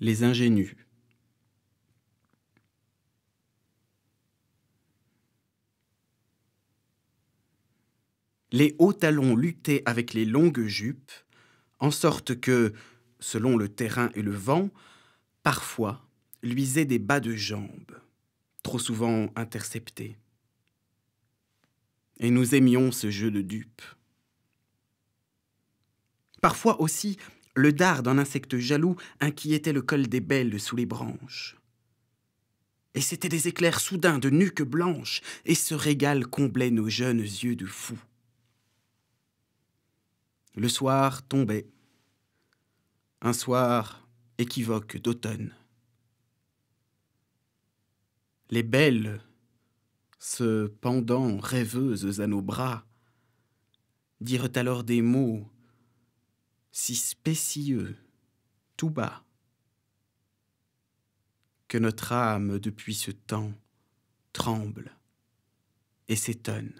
les ingénus. Les hauts talons luttaient avec les longues jupes, en sorte que, selon le terrain et le vent, parfois luisaient des bas de jambes, trop souvent interceptés. Et nous aimions ce jeu de dupes. Parfois aussi, le dard d'un insecte jaloux inquiétait le col des belles sous les branches. Et c'étaient des éclairs soudains de nuques blanches, et ce régal comblait nos jeunes yeux de fous. Le soir tombait, un soir équivoque d'automne. Les belles, se pendant rêveuses à nos bras, dirent alors des mots si spécieux, tout bas, que notre âme depuis ce temps tremble et s'étonne.